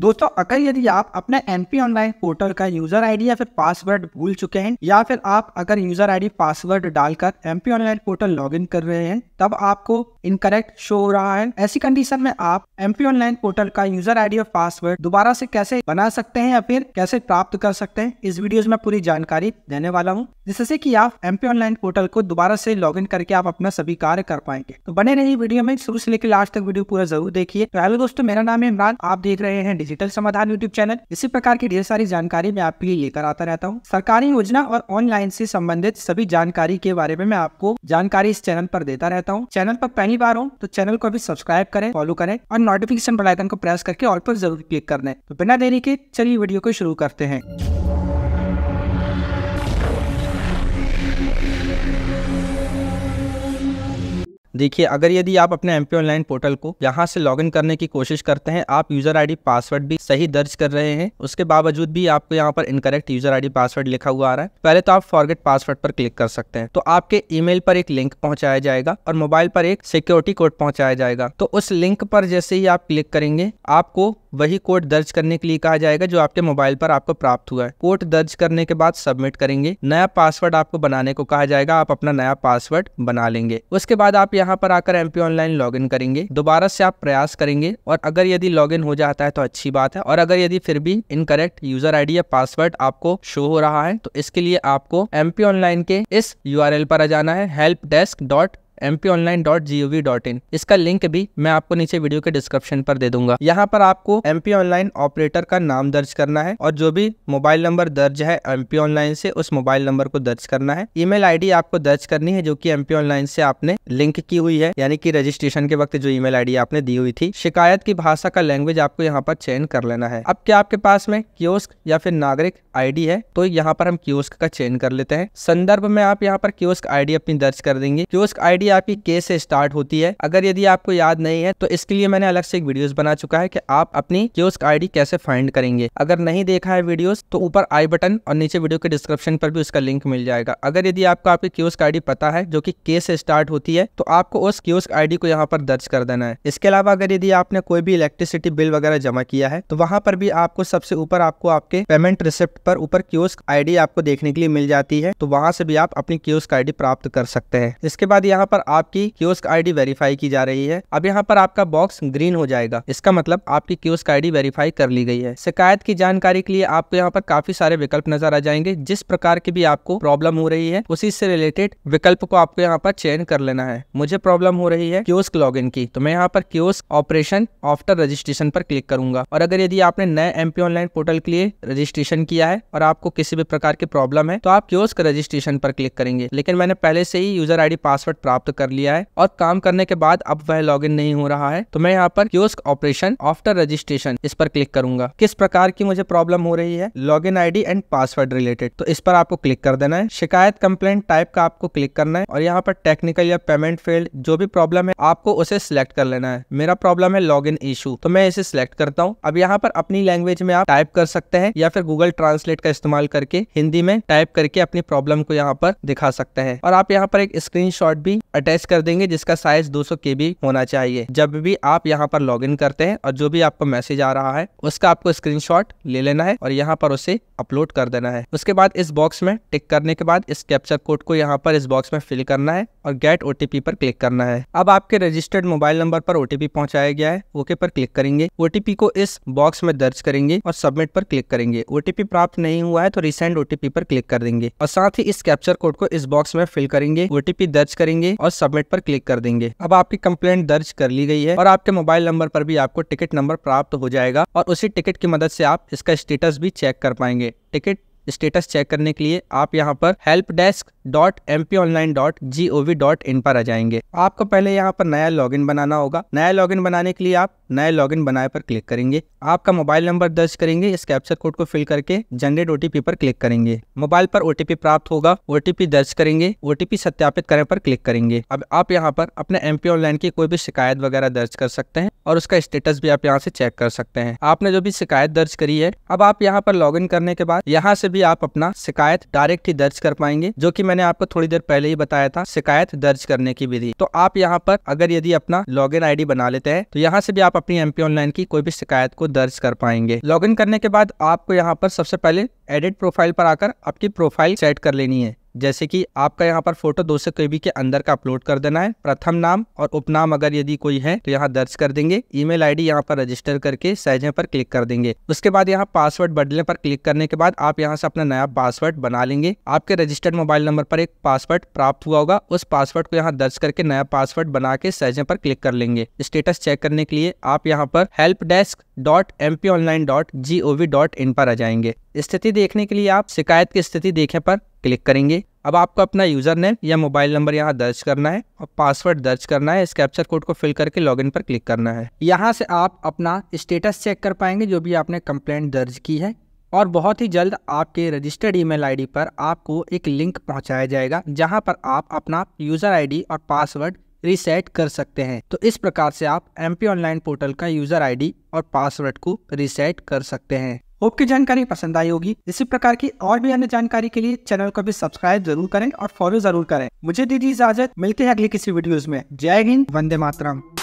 दोस्तों अगर यदि आप अपने पी ऑनलाइन पोर्टल का यूजर आईडी या फिर पासवर्ड भूल चुके हैं या फिर आप अगर यूजर आईडी पासवर्ड डालकर पी ऑनलाइन पोर्टल लॉगिन कर रहे हैं तब आपको इनकरेक्ट शो हो रहा है ऐसी कंडीशन में आप एम पी ऑनलाइन पोर्टल का यूजर आईडी और पासवर्ड दोबारा से कैसे बना सकते हैं या फिर कैसे प्राप्त कर सकते हैं इस वीडियो में पूरी जानकारी देने वाला हूँ जिससे की आप एम पी ऑनलाइन पोर्टल को दोबारा से लॉग इन करके आप अपना सभी कार्य कर पाएंगे तो बने रही वीडियो में शुरू से लेकर लास्ट तक वीडियो पूरा जरूर देखिए तो हेलो दोस्तों मेरा नाम है इमरान आप देख रहे हैं डिजिटल समाधान यूट्यूब चैनल इसी प्रकार की ढेर सारी जानकारी मैं आपके लिए लेकर आता रहता हूँ सरकारी योजना और ऑनलाइन से संबंधित सभी जानकारी के बारे में मैं आपको जानकारी इस चैनल पर देता रहता हूँ चैनल पर पहले पहली बार हो तो चैनल को अभी सब्सक्राइब करें फॉलो करें और नोटिफिकेशन बेल आइकन को प्रेस करके ऑल पर जरूर क्लिक कर दें तो बिना देरी के चलिए वीडियो को शुरू करते हैं देखिए अगर यदि आप अपने एम ऑनलाइन पोर्टल को यहाँ से लॉगिन करने की कोशिश करते हैं आप यूजर आईडी पासवर्ड भी सही दर्ज कर रहे हैं उसके बावजूद भी आपको यहाँ पर इनकरेक्ट यूजर आईडी पासवर्ड लिखा हुआ आ रहा है पहले तो आप फॉरगेट पासवर्ड पर क्लिक कर सकते हैं तो आपके ईमेल पर एक लिंक पहुंचाया जाएगा और मोबाइल पर एक सिक्योरिटी कोड पहुंचाया जाएगा तो उस लिंक पर जैसे ही आप क्लिक करेंगे आपको वही कोड दर्ज करने के लिए कहा जाएगा जो आपके मोबाइल पर आपको प्राप्त हुआ है कोड दर्ज करने के बाद सबमिट करेंगे नया पासवर्ड आपको बनाने को कहा जाएगा आप अपना नया पासवर्ड बना लेंगे उसके बाद आप यहाँ यहाँ पर आकर एम ऑनलाइन लॉग करेंगे दोबारा से आप प्रयास करेंगे और अगर यदि लॉग हो जाता है तो अच्छी बात है और अगर यदि फिर भी इनकरेक्ट यूजर आईडी या पासवर्ड आपको शो हो रहा है तो इसके लिए आपको एम ऑनलाइन के इस यू पर आ जाना है हेल्प डेस्क डॉट एम इसका लिंक भी मैं आपको नीचे वीडियो के डिस्क्रिप्शन पर दे दूंगा यहाँ पर आपको एम ऑनलाइन ऑपरेटर का नाम दर्ज करना है और जो भी मोबाइल नंबर दर्ज है एम ऑनलाइन से उस मोबाइल नंबर को दर्ज करना है ईमेल आईडी आपको दर्ज करनी है जो कि पी ऑनलाइन से आपने लिंक की हुई है यानी कि रजिस्ट्रेशन के वक्त जो ईमेल आईडी आपने दी हुई थी शिकायत की भाषा का लैंग्वेज आपको यहाँ पर चयन कर लेना है अब क्या आपके पास में क्योस्क या फिर नागरिक आईडी है तो यहाँ पर हम क्योस्क का चेंज कर लेते हैं संदर्भ में आप यहाँ पर क्योस्क आईडी अपनी दर्ज कर देंगे कियोस्क आईडी ही आपकी केस से स्टार्ट होती है अगर यदि आपको याद नहीं है तो इसके लिए मैंने अलग से एक वीडियोस बना चुका है कि आप अपनी क्योस्क आईडी कैसे फाइंड करेंगे अगर नहीं देखा है वीडियोस तो ऊपर आई बटन और नीचे वीडियो के डिस्क्रिप्शन पर भी उसका लिंक मिल जाएगा अगर यदि आपको आपकी क्योस्क आई पता है जो की के से स्टार्ट होती है तो आपको उस क्योस्क आई को यहाँ पर दर्ज कर देना है इसके अलावा अगर यदि आपने कोई भी इलेक्ट्रिसिटी बिल वगैरह जमा किया है तो वहाँ पर भी आपको सबसे ऊपर आपको आपके पेमेंट रिसिप्ट पर ऊपर क्योस्क आई आपको देखने के लिए मिल जाती है तो वहाँ से भी आप अपनी क्योस्क आई प्राप्त कर सकते हैं इसके बाद यहाँ पर पर आपकी क्यूस्क आईडी वेरीफाई की जा रही है अब यहाँ पर आपका बॉक्स ग्रीन हो जाएगा इसका मतलब आपकी क्यूस्क आईडी वेरीफाई कर ली गई है शिकायत की जानकारी के लिए आपको यहाँ पर काफी सारे विकल्प नजर आ जाएंगे जिस प्रकार की भी आपको प्रॉब्लम हो रही है उसी से रिलेटेड विकल्प को आपको यहाँ पर चेंज कर लेना है मुझे प्रॉब्लम हो रही है क्यूस्क लॉग की तो मैं यहाँ पर क्यूस्क ऑपरेशन आफ्टर रजिस्ट्रेशन पर क्लिक करूंगा और अगर यदि आपने नए एमपी ऑनलाइन पोर्टल के लिए रजिस्ट्रेशन किया है और आपको किसी भी प्रकार की प्रॉब्लम है तो आप क्यूस्क रजिस्ट्रेशन पर क्लिक करेंगे लेकिन मैंने पहले से ही यूजर आईडी पासवर्ड प्राप्त कर लिया है और काम करने के बाद अब वह लॉग नहीं हो रहा है तो मैं यहाँ पर क्यूस्क ऑपरेशन आफ्टर रजिस्ट्रेशन इस पर क्लिक करूंगा किस प्रकार की मुझे प्रॉब्लम हो रही है log in and password related तो इस पर आपको क्लिक कर देना है शिकायत कंप्लेंट टाइप का आपको क्लिक करना है और यहाँ पर टेक्निकल या पेमेंट फील्ड जो भी प्रॉब्लम है आपको उसे सिलेक्ट कर लेना है मेरा प्रॉब्लम है लॉग इन इशू तो मैं इसे सिलेक्ट करता हूँ अब यहाँ पर अपनी लैंग्वेज में आप टाइप कर सकते हैं या फिर गूगल ट्रांसलेट का इस्तेमाल करके हिंदी में टाइप करके अपनी प्रॉब्लम को यहाँ पर दिखा सकते हैं और आप यहाँ पर एक स्क्रीन भी अटैच कर देंगे जिसका साइज 200 के बी होना चाहिए जब भी आप यहाँ पर लॉगिन करते हैं और जो भी आपको मैसेज आ रहा है उसका आपको स्क्रीनशॉट ले लेना है और यहाँ पर उसे अपलोड कर देना है उसके बाद इस बॉक्स में टिक करने के बाद इस कैप्चर कोड को यहाँ पर इस बॉक्स में फिल करना है और गेट ओटीपी पर क्लिक करना है अब आपके रजिस्टर्ड मोबाइल नंबर पर ओटीपी पहुंचाया गया है ओके पर क्लिक करेंगे ओटीपी को इस बॉक्स में दर्ज करेंगे और सबमिट पर क्लिक करेंगे ओटीपी प्राप्त नहीं हुआ है तो रिसेंट ओटीपी पर क्लिक कर देंगे और साथ ही इस कैप्चर कोड को इस बॉक्स में फिल करेंगे ओटीपी दर्ज करेंगे और सबमिट पर क्लिक कर देंगे अब आपकी कंप्लेंट दर्ज कर ली गई है और आपके मोबाइल नंबर पर भी आपको टिकट नंबर प्राप्त हो जाएगा और उसी टिकट की मदद से आप इसका स्टेटस भी चेक कर पाएंगे टिकट स्टेटस चेक करने के लिए आप यहाँ पर help desk dot M P online dot G O V dot in पर आ जाएंगे आपको पहले यहाँ पर नया लॉगिन बनाना होगा नया लॉगिन बनाने के लिए आप नए लॉगिन बनाए पर क्लिक करेंगे आपका मोबाइल नंबर दर्ज करेंगे इस कैप्चर कोड को फिल करके जनरेट ओटीपी पर क्लिक करेंगे मोबाइल पर ओटीपी प्राप्त होगा ओटीपी दर्ज करेंगे ओटीपी सत्यापित करने पर क्लिक करेंगे अब आप यहाँ पर अपने एमपी ऑनलाइन की कोई भी शिकायत वगैरह दर्ज कर सकते हैं और उसका स्टेटस भी आप यहाँ से चेक कर सकते हैं आपने जो भी शिकायत दर्ज करी है अब आप यहाँ पर लॉग करने के बाद यहाँ से भी आप अपना शिकायत डायरेक्ट ही दर्ज कर पाएंगे जो की मैंने आपको थोड़ी देर पहले ही बताया था शिकायत दर्ज करने की विधि तो आप यहाँ पर अगर यदि अपना लॉग इन बना लेते हैं तो यहाँ से भी आप अपनी एम ऑनलाइन की कोई भी शिकायत को दर्ज कर पाएंगे लॉगिन करने के बाद आपको यहाँ पर सबसे पहले एडिट प्रोफाइल पर आकर आपकी प्रोफाइल सेट कर लेनी है जैसे कि आपका यहाँ पर फोटो दो सौ के के अंदर का अपलोड कर देना है प्रथम नाम और उपनाम अगर यदि कोई है तो यहाँ दर्ज कर देंगे ईमेल आईडी यहाँ पर रजिस्टर करके सहजे पर क्लिक कर देंगे उसके बाद यहाँ पासवर्ड बदलने पर क्लिक करने के बाद आप यहाँ से अपना नया पासवर्ड बना लेंगे आपके रजिस्टर्ड मोबाइल नंबर पर एक पासवर्ड प्राप्त हुआ होगा उस पासवर्ड को यहाँ दर्ज करके नया पासवर्ड बना के सहजे पर क्लिक कर लेंगे स्टेटस चेक करने के लिए आप यहाँ पर help desk dot M P online dot G O V dot in पर आ जाएंगे स्थिति देखने के लिए आप शिकायत की स्थिति देखे पर क्लिक करेंगे अब आपको अपना यूज़र नेम या मोबाइल नंबर यहाँ दर्ज करना है और पासवर्ड दर्ज करना है इस कैप्चर कोड को फिल करके लॉगिन पर क्लिक करना है यहाँ से आप अपना स्टेटस चेक कर पाएंगे जो भी आपने कंप्लेंट दर्ज की है और बहुत ही जल्द आपके रजिस्टर्ड ईमेल आईडी पर आपको एक लिंक पहुंचाया जाएगा जहां पर आप अपना यूज़र आईडी और पासवर्ड रीसेट कर सकते हैं तो इस प्रकार से आप एम ऑनलाइन पोर्टल का यूज़र आईडी और पासवर्ड को रीसेट कर सकते हैं होप की जानकारी पसंद आई होगी इसी प्रकार की और भी अन्य जानकारी के लिए चैनल को भी सब्सक्राइब जरूर करें और फॉलो जरूर करें मुझे दीजिए इजाजत मिलते हैं अगले किसी वीडियोज में जय हिंद वंदे मातरम